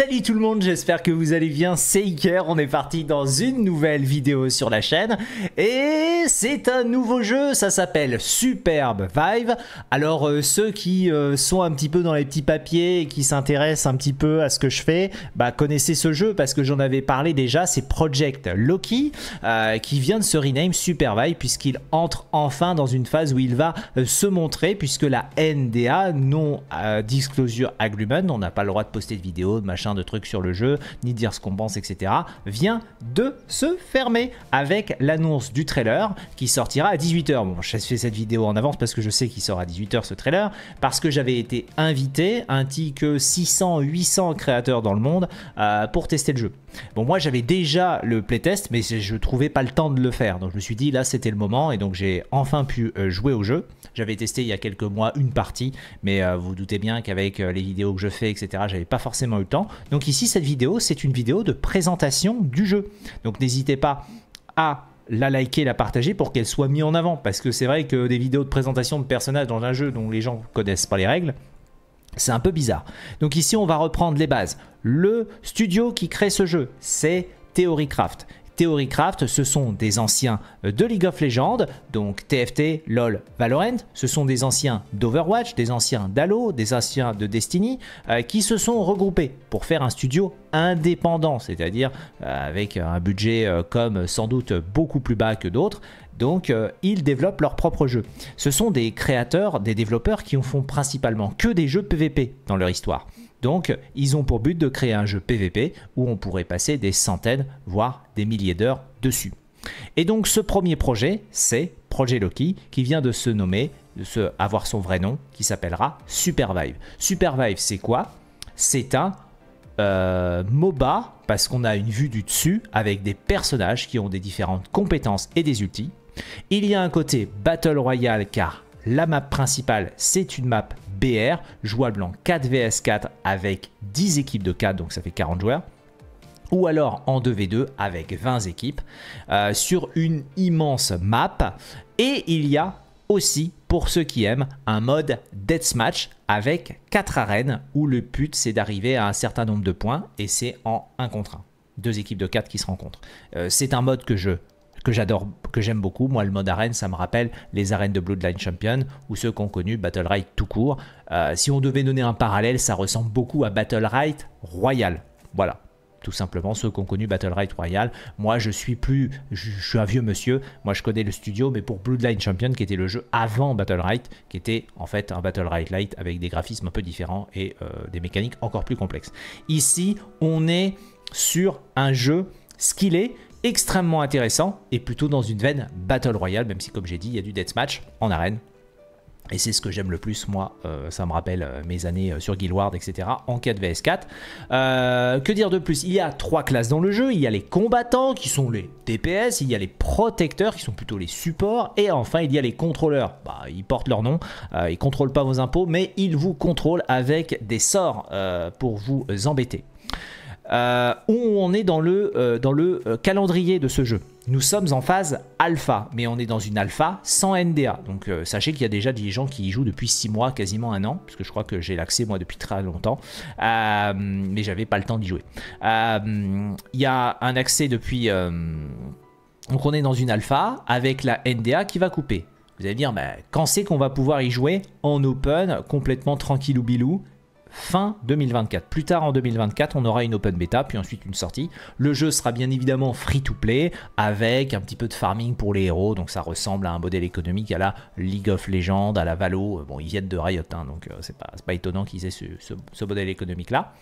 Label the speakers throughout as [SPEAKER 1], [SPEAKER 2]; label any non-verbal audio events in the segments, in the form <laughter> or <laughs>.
[SPEAKER 1] Salut tout le monde, j'espère que vous allez bien, c'est Iker, on est parti dans une nouvelle vidéo sur la chaîne et c'est un nouveau jeu, ça s'appelle Superb Vive. Alors euh, ceux qui euh, sont un petit peu dans les petits papiers et qui s'intéressent un petit peu à ce que je fais, bah, connaissez ce jeu parce que j'en avais parlé déjà, c'est Project Loki euh, qui vient de se rename Super Vive puisqu'il entre enfin dans une phase où il va se montrer puisque la NDA, non Disclosure Agreement, on n'a pas le droit de poster de vidéos, de machin de trucs sur le jeu, ni dire ce qu'on pense, etc., vient de se fermer avec l'annonce du trailer qui sortira à 18h. Bon, je fais cette vidéo en avance parce que je sais qu'il sort à 18h ce trailer, parce que j'avais été invité, ainsi que 600, 800 créateurs dans le monde, euh, pour tester le jeu. Bon, moi j'avais déjà le playtest, mais je trouvais pas le temps de le faire. Donc je me suis dit, là c'était le moment, et donc j'ai enfin pu euh, jouer au jeu. J'avais testé il y a quelques mois une partie, mais vous, euh, vous doutez bien qu'avec les vidéos que je fais, etc., j'avais pas forcément eu le temps. Donc ici, cette vidéo, c'est une vidéo de présentation du jeu. Donc n'hésitez pas à la liker, la partager pour qu'elle soit mise en avant. Parce que c'est vrai que des vidéos de présentation de personnages dans un jeu dont les gens ne connaissent pas les règles, c'est un peu bizarre. Donc ici, on va reprendre les bases. Le studio qui crée ce jeu, c'est Theorycraft. Theorycraft, ce sont des anciens euh, de League of Legends, donc TFT, LoL, Valorant, ce sont des anciens d'Overwatch, des anciens d'Halo, des anciens de Destiny, euh, qui se sont regroupés pour faire un studio indépendant, c'est-à-dire euh, avec un budget comme sans doute beaucoup plus bas que d'autres, donc ils développent leur propre jeu. Ce sont des créateurs, des développeurs qui ne font principalement que des jeux PVP dans leur histoire. Donc, ils ont pour but de créer un jeu PVP où on pourrait passer des centaines, voire des milliers d'heures dessus. Et donc, ce premier projet, c'est Projet Loki, qui vient de se nommer, de se, avoir son vrai nom, qui s'appellera Supervive. Supervive, c'est quoi C'est un euh, MOBA, parce qu'on a une vue du dessus, avec des personnages qui ont des différentes compétences et des outils. Il y a un côté Battle Royale, car la map principale, c'est une map BR, jouable en 4 vs 4 avec 10 équipes de 4, donc ça fait 40 joueurs ou alors en 2v2 avec 20 équipes euh, sur une immense map. Et il y a aussi, pour ceux qui aiment, un mode Deathmatch avec 4 arènes où le but c'est d'arriver à un certain nombre de points et c'est en 1 contre 1. Deux équipes de 4 qui se rencontrent. Euh, c'est un mode que je que j'adore, que j'aime beaucoup. Moi, le mode arène, ça me rappelle les arènes de Bloodline Champion ou ceux qu'on connu Battle Right tout court. Euh, si on devait donner un parallèle, ça ressemble beaucoup à Battle Right Royal. Voilà. Tout simplement ceux ont connu Battle Right Royal. Moi, je suis plus, je, suis un vieux monsieur. Moi, je connais le studio, mais pour Bloodline Champion, qui était le jeu avant Battle Right, qui était en fait un Battle Right Light avec des graphismes un peu différents et euh, des mécaniques encore plus complexes. Ici, on est sur un jeu skillé, extrêmement intéressant et plutôt dans une veine Battle Royale, même si comme j'ai dit, il y a du deathmatch en arène. Et c'est ce que j'aime le plus, moi, euh, ça me rappelle euh, mes années euh, sur Guild Wars, etc., en 4 vs 4. que dire de plus Il y a trois classes dans le jeu, il y a les combattants qui sont les DPS, il y a les protecteurs qui sont plutôt les supports, et enfin il y a les contrôleurs. Bah, ils portent leur nom, ils contrôlent pas vos impôts, mais ils vous contrôlent avec des sorts pour vous embêter. Euh, où on est dans le, euh, dans le euh, calendrier de ce jeu. Nous sommes en phase alpha, mais on est dans une alpha sans NDA. Donc sachez qu'il y a déjà des gens qui y jouent depuis 6 mois, quasiment un an, parce que je crois que j'ai l'accès moi depuis très longtemps, mais j'avais pas le temps d'y jouer. Il y a un accès depuis... donc on est dans une alpha avec la NDA qui va couper. Vous allez dire, bah, quand c'est qu'on va pouvoir y jouer en open, complètement tranquille ou bilou fin 2024. Plus tard en 2024, on aura une open beta, puis ensuite une sortie. Le jeu sera bien évidemment free to play, avec un petit peu de farming pour les héros, donc ça ressemble à un modèle économique à la League of Legends, à la Valo. Euh, bon, ils viennent de Riot, hein, donc euh, c'est pas, pas étonnant qu'ils aient ce, ce modèle économique-là.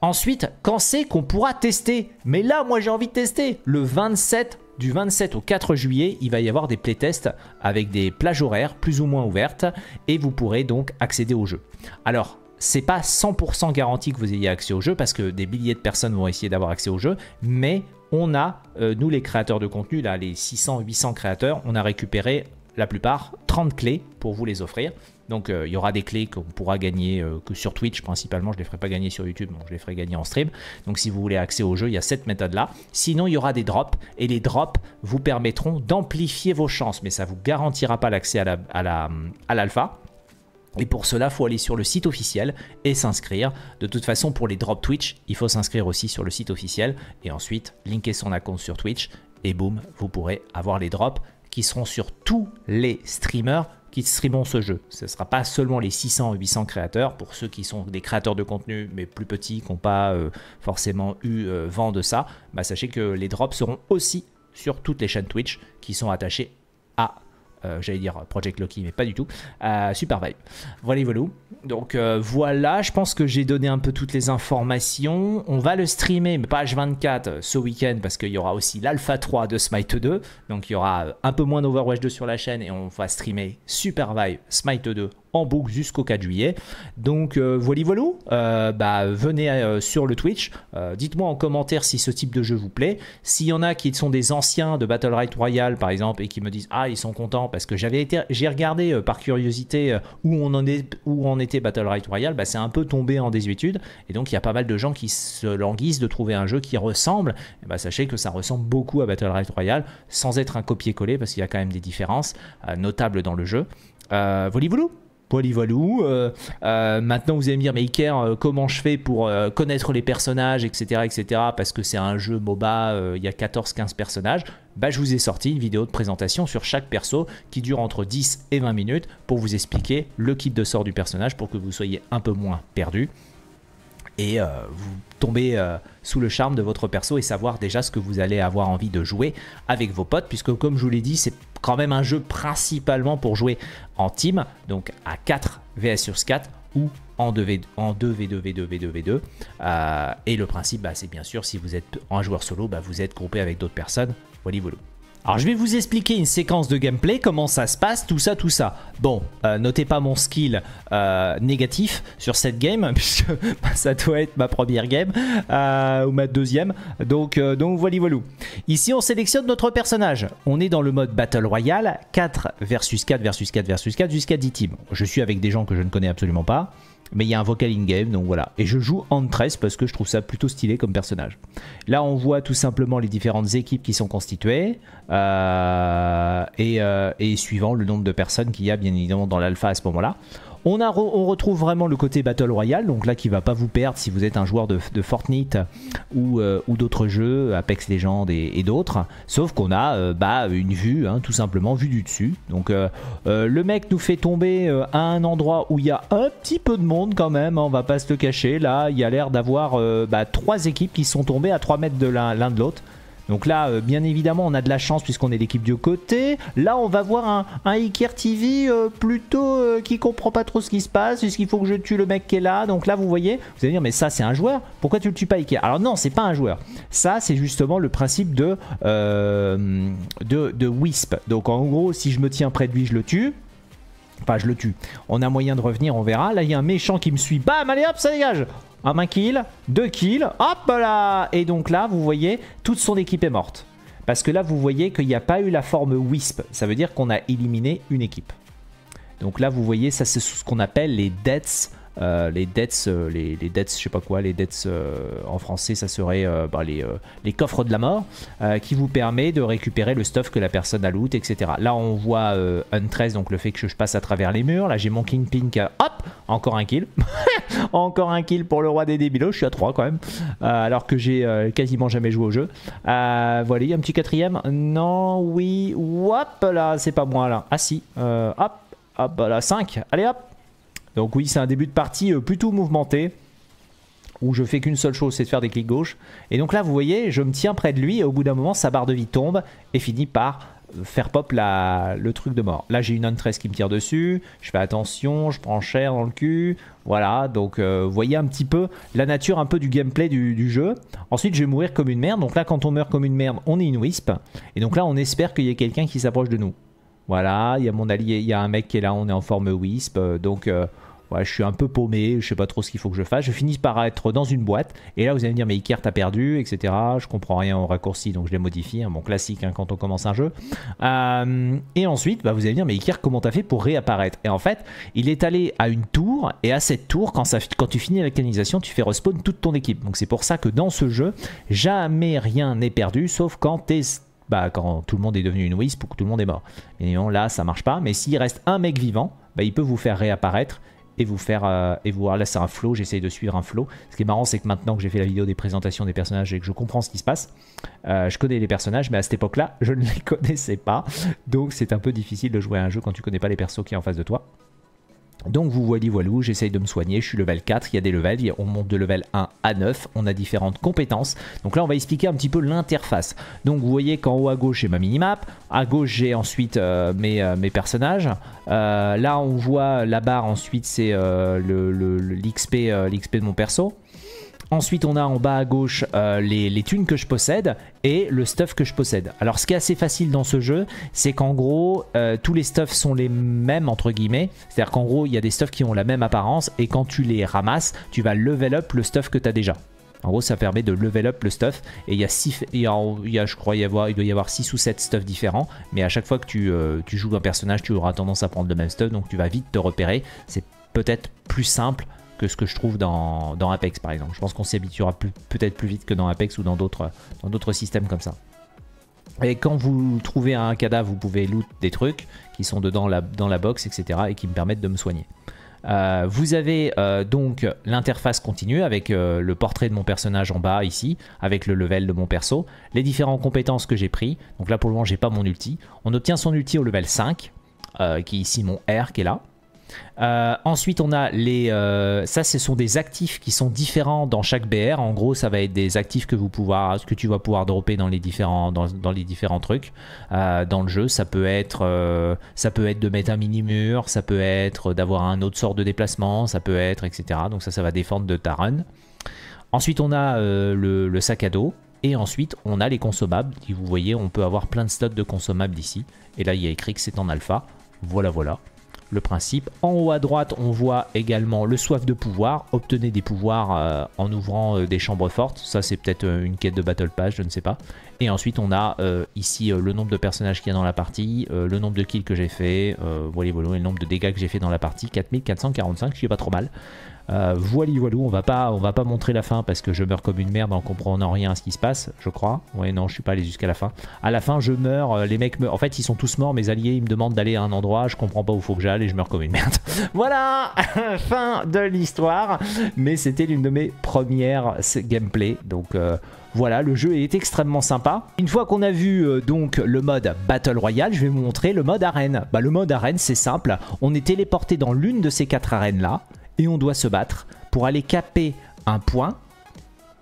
[SPEAKER 1] Ensuite, quand c'est qu'on pourra tester Mais là, moi j'ai envie de tester le 27 du 27 au 4 juillet, il va y avoir des playtests avec des plages horaires plus ou moins ouvertes et vous pourrez donc accéder au jeu. Alors, c'est pas 100% garanti que vous ayez accès au jeu parce que des milliers de personnes vont essayer d'avoir accès au jeu, mais on a, euh, nous les créateurs de contenu, là, les 600-800 créateurs, on a récupéré la plupart 30 clés pour vous les offrir. Donc euh, il y aura des clés qu'on pourra gagner euh, que sur Twitch principalement, je ne les ferai pas gagner sur YouTube, je les ferai gagner en stream. Donc si vous voulez accès au jeu, il y a cette méthode là. Sinon il y aura des drops et les drops vous permettront d'amplifier vos chances, mais ça ne vous garantira pas l'accès à l'alpha. Et pour cela, il faut aller sur le site officiel et s'inscrire. De toute façon, pour les drops Twitch, il faut s'inscrire aussi sur le site officiel et ensuite linker son account sur Twitch et boum, vous pourrez avoir les drops qui seront sur tous les streamers qui streameront ce jeu. Ce ne sera pas seulement les 600 ou 800 créateurs, pour ceux qui sont des créateurs de contenu, mais plus petits, qui n'ont pas euh, forcément eu euh, vent de ça, bah, sachez que les drops seront aussi sur toutes les chaînes Twitch qui sont attachées à euh, j'allais dire Project Loki, mais pas du tout, euh, Super Vibe. Voilà, voilà. Donc euh, voilà, je pense que j'ai donné un peu toutes les informations. On va le streamer, mais pas 24 ce week-end, parce qu'il y aura aussi l'Alpha 3 de Smite 2. Donc il y aura un peu moins d'Overwatch 2 sur la chaîne et on va streamer Super Vibe, Smite 2 en jusqu'au 4 juillet. Donc euh, voilà, voilà, euh, bah, venez euh, sur le Twitch. Dites-moi en commentaire si ce type de jeu vous plaît. S'il y en a qui sont des anciens de Battle Right Royale par exemple et qui me disent ah ils sont contents parce que j'avais été j'ai regardé par curiosité où on en est où on était Battle Right Royale, bah, c'est un peu tombé en désuétude et donc il y a pas mal de gens qui se languissent de trouver un jeu qui ressemble. bah, sachez que ça ressemble beaucoup à Battle Right Royale sans être un copier-coller parce qu'il y a quand même des différences notables dans le jeu. Euh, Voli Polyvalou. Euh, euh, maintenant, vous allez me dire, mais euh, comment je fais pour euh, connaître les personnages, etc., etc., parce que c'est un jeu MOBA, il y a 14-15 personnages. Bah, je vous ai sorti une vidéo de présentation sur chaque perso qui dure entre 10 et 20 minutes pour vous expliquer le kit de sort du personnage pour que vous soyez un peu moins perdu et vous tombez sous le charme de votre perso et savoir déjà ce que vous allez avoir envie de jouer avec vos potes puisque comme je vous l'ai dit c'est quand même un jeu principalement pour jouer en team, donc à 4 VS sur 4 ou en 2v2, en 2v2, v2, v2, et le principe, bah, c'est bien sûr, si vous êtes un joueur solo, bah, vous êtes groupé avec d'autres personnes. Voilà, voilà. Alors je vais vous expliquer une séquence de gameplay, comment ça se passe, tout ça, tout ça. Bon, euh, notez pas mon skill euh, négatif sur cette game, <laughs> puisque bah, ça doit être ma première game, euh, ou ma deuxième. Donc, donc voilà, voilà. Ici on sélectionne notre personnage. On est dans le mode Battle Royale, 4 versus 4 versus 4 versus 4 jusqu'à 10 teams. Je suis avec des gens que je ne connais absolument pas mais il y a un vocal in-game, donc voilà. Et je joue en Ant-13 parce que je trouve ça plutôt stylé comme personnage. Là, on voit tout simplement les différentes équipes qui sont constituées, euh, et, euh, et, suivant le nombre de personnes qu'il y a bien évidemment dans l'alpha à ce moment-là. On, retrouve vraiment le côté Battle Royale, donc là qui va pas vous perdre si vous êtes un joueur de, Fortnite euh, ou, d'autres jeux, Apex Legends et, d'autres. Sauf qu'on a euh, bah, une vue, hein, tout simplement, vue du dessus. Donc euh, le mec nous fait tomber à un endroit où il y a un petit peu de monde quand même, hein, on va pas se le cacher. Là, il y a l'air d'avoir bah, trois équipes qui sont tombées à 3 mètres de l'un de l'autre. Donc là, euh, bien évidemment, on a de la chance puisqu'on est l'équipe du côté. Là, on va voir un, un Iker TV euh, plutôt euh, qui comprend pas trop ce qui se passe. puisqu'il faut que je tue le mec qui est là Donc là, vous voyez, vous allez dire, mais ça, c'est un joueur. Pourquoi tu le tues pas, Iker Alors non, c'est pas un joueur. Ça, c'est justement le principe de, de, de Wisp. Donc en gros, si je me tiens près de lui, je le tue. Enfin, je le tue. On a moyen de revenir, on verra. Là, il y a un méchant qui me suit. Bam, allez hop, ça dégage Un main kill, deux kills, hop là Et donc là, vous voyez, toute son équipe est morte. Parce que là, vous voyez qu'il n'y a pas eu la forme Wisp. Ça veut dire qu'on a éliminé une équipe. Donc là, vous voyez, ça c'est ce qu'on appelle les deaths euh, les debts, euh, les, les je sais pas quoi, les debts euh, en français, ça serait bah, les, coffres de la mort, qui vous permet de récupérer le stuff que la personne a loot, etc. Là, on voit un 13, donc le fait que je passe à travers les murs. Là, j'ai mon King Pink, hop, encore un kill. <laughs> encore un kill pour le roi des débilos, oh, je suis à 3 quand même, alors que j'ai quasiment jamais joué au jeu. voilà, il y a un petit quatrième. Non, oui, hop, là, c'est pas moi là. Ah si, hop, hop, là, 5, allez hop. Donc oui, c'est un début de partie euh, plutôt mouvementé où je fais qu'une seule chose, c'est de faire des clics gauche. Et donc là, vous voyez, je me tiens près de lui et au bout d'un moment, sa barre de vie tombe et finit par euh, faire pop le truc de mort. Là, j'ai une N13 qui me tire dessus, je fais attention, je prends cher dans le cul. Voilà, donc euh, vous voyez un petit peu la nature un peu du gameplay du, jeu. Ensuite, je vais mourir comme une merde. Donc là, quand on meurt comme une merde, on est une wisp. Et donc là, on espère qu'il y ait quelqu'un qui s'approche de nous. Voilà, il y a mon allié, il y a un mec qui est là, on est en forme wisp. Donc je suis un peu paumé, je sais pas trop ce qu'il faut que je fasse. Je finis par être dans une boîte, et là vous allez me dire, mais Iker, t'as perdu, etc. Je comprends rien au raccourci, donc je les modifie, hein. mon classique hein, quand on commence un jeu. Euh, et ensuite, bah, vous allez me dire, mais Iker, comment t'as fait pour réapparaître Et en fait, il est allé à une tour, et à cette tour, quand, tu finis la canalisation, tu fais respawn toute ton équipe. Donc c'est pour ça que dans ce jeu, jamais rien n'est perdu, sauf quand bah, quand tout le monde est devenu une wisp ou que tout le monde est mort. et là, ça marche pas. Mais s'il reste un mec vivant, bah, il peut vous faire réapparaître et vous faire euh, et vous ah, là c'est un flow j'essaye de suivre un flow ce qui est marrant c'est que maintenant que j'ai fait la vidéo des présentations des personnages et que je comprends ce qui se passe euh, je connais les personnages mais à cette époque là je ne les <laughs> connaissais pas donc c'est un peu difficile de jouer à un jeu quand tu connais pas les persos qui est en face de toi donc vous voyez, voilou, j'essaye de me soigner, je suis level 4, il y a des levels, on monte de level 1 à 9, on a différentes compétences. Donc là on va expliquer un petit peu l'interface. Donc vous voyez qu'en haut à gauche j'ai ma minimap, à gauche j'ai ensuite euh, euh, mes, personnages. Euh, là on voit la barre ensuite c'est le, l'XP de mon perso. Ensuite, on a en bas à gauche euh, les, les, thunes que je possède et le stuff que je possède. Alors, ce qui est assez facile dans ce jeu, c'est qu'en gros, euh, tous les stuffs sont les mêmes, entre guillemets. C'est-à-dire qu'en gros, il y a des stuffs qui ont la même apparence et quand tu les ramasses, tu vas level up le stuff que tu as déjà. En gros, ça permet de level up le stuff. Et il y a, six, je crois, y avoir, il doit y avoir 6 ou 7 stuffs différents. Mais à chaque fois que tu, euh, tu joues un personnage, tu auras tendance à prendre le même stuff. Donc, tu vas vite te repérer. C'est peut-être plus simple que ce que je trouve dans, Apex par exemple. Je pense qu'on s'y habituera peut-être plus vite que dans Apex ou dans d'autres systèmes comme ça. Et quand vous trouvez un cadavre, vous pouvez loot des trucs qui sont dedans dans la box, etc. et qui me permettent de me soigner. Euh, vous avez euh, donc l'interface continue avec euh, le portrait de mon personnage en bas ici, avec le level de mon perso, les différentes compétences que j'ai pris. Donc là pour le moment j'ai pas mon ulti. On obtient son ulti au level 5, qui est ici mon R qui est là. Euh, ensuite, on a les... Euh, ça, ce sont des actifs qui sont différents dans chaque BR. En gros, ça va être des actifs que, vous pouvoir, que tu vas pouvoir dropper dans les différents, dans, les différents trucs euh, dans le jeu. Ça peut, être, ça peut être de mettre un mini-mur, ça peut être d'avoir un autre sort de déplacement, ça peut être, etc. Donc ça, ça va défendre de ta run. Ensuite, on a le, sac à dos. Et ensuite, on a les consommables. Et vous voyez, on peut avoir plein de stocks de consommables ici. Et là, il y a écrit que c'est en alpha. Voilà, voilà le principe. En haut à droite, on voit également le soif de pouvoir. Obtenez des pouvoirs euh, en ouvrant euh, des chambres fortes. Ça, c'est peut-être euh, une quête de Battle Pass, je ne sais pas. Et ensuite, on a ici le nombre de personnages qu'il y a dans la partie, le nombre de kills que j'ai fait, voilà, le nombre de dégâts que j'ai fait dans la partie, 4445, je qui suis pas trop mal. Voilà, euh, voili voilou, on va pas, on va pas montrer la fin parce que je meurs comme une merde en comprenant rien à ce qui se passe, je crois. Ouais, non, je suis pas allé jusqu'à la fin. À la fin, je meurs, euh, les mecs meurent. En fait, ils sont tous morts, mes alliés, ils me demandent d'aller à un endroit, je comprends pas où faut que j'aille et je meurs comme une merde. <laughs> voilà, <laughs> fin de l'histoire. Mais c'était l'une de mes premières gameplay, donc. Euh, voilà, le jeu est extrêmement sympa. Une fois qu'on a vu donc le mode Battle Royale, je vais vous montrer le mode arène. Bah, le mode arène, c'est simple. On est téléporté dans l'une de ces quatre arènes là et on doit se battre pour aller caper un point.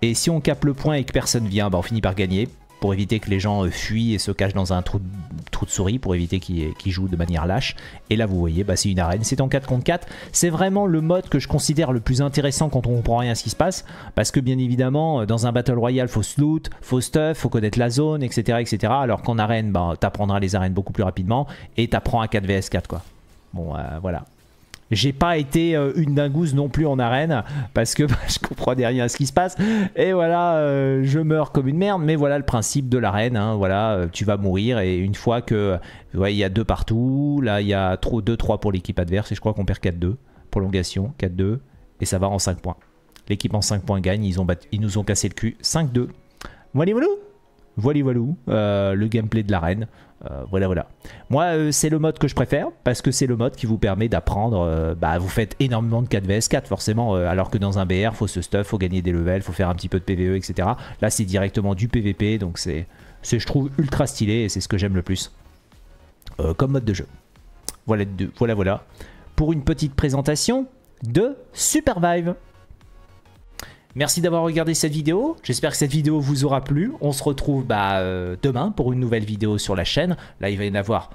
[SPEAKER 1] Et si on cape le point et que personne vient, bah, on finit par gagner pour éviter que les gens euh, fuient et se cachent dans un trou de, souris, pour éviter euh, qu'ils jouent de manière lâche. Et là, vous voyez, bah, c'est une arène, c'est en 4 contre 4. C'est vraiment le mode que je considère le plus intéressant quand on comprend rien à ce qui se passe, parce que bien évidemment, euh, dans un Battle Royale, faut se loot, faut stuff, faut connaître la zone, etc. etc. alors qu'en arène, bah, apprendras les arènes beaucoup plus rapidement et tu apprends à 4 vs 4, quoi. Bon, voilà. J'ai pas été euh, une dingouse non plus en arène parce que <laughs> bah, je comprenais rien à ce qui se passe. Et voilà, euh, je meurs comme une merde. Mais voilà le principe de l'arène. Hein. voilà, euh, tu vas mourir et une fois que il y a deux partout, là il y a trop 2-3 pour l'équipe adverse et je crois qu'on perd 4-2. Prolongation 4-2 et ça va en 5 points. L'équipe en 5 points gagne. Ils, ont ils nous ont cassé le cul 5-2. Mouali moulou voilà, voilà, euh, le gameplay de l'arène. Euh, voilà, voilà. Moi, euh, c'est le mode que je préfère parce que c'est le mode qui vous permet d'apprendre. bah, vous faites énormément de 4 vs 4 forcément, alors que dans un BR, faut ce stuff, faut gagner des levels, faut faire un petit peu de PVE, etc. Là, c'est directement du PVP, donc c'est, je trouve ultra stylé et c'est ce que j'aime le plus comme mode de jeu. Voilà, voilà, voilà. Pour une petite présentation de Supervive. Merci d'avoir regardé cette vidéo. J'espère que cette vidéo vous aura plu. On se retrouve bah, euh, demain pour une nouvelle vidéo sur la chaîne. Là, il va y en avoir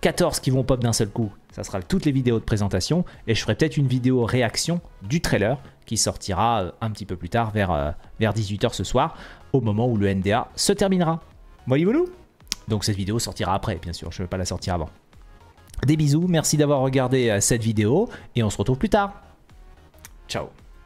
[SPEAKER 1] 14 qui vont pop d'un seul coup. Ça sera toutes les vidéos de présentation. Et je ferai peut-être une vidéo réaction du trailer qui sortira euh, un petit peu plus tard, vers, euh, vers 18h ce soir, au moment où le NDA se terminera. Voyez-vous Donc cette vidéo sortira après, bien sûr. Je ne vais pas la sortir avant. Des bisous, merci d'avoir regardé cette vidéo et on se retrouve plus tard. Ciao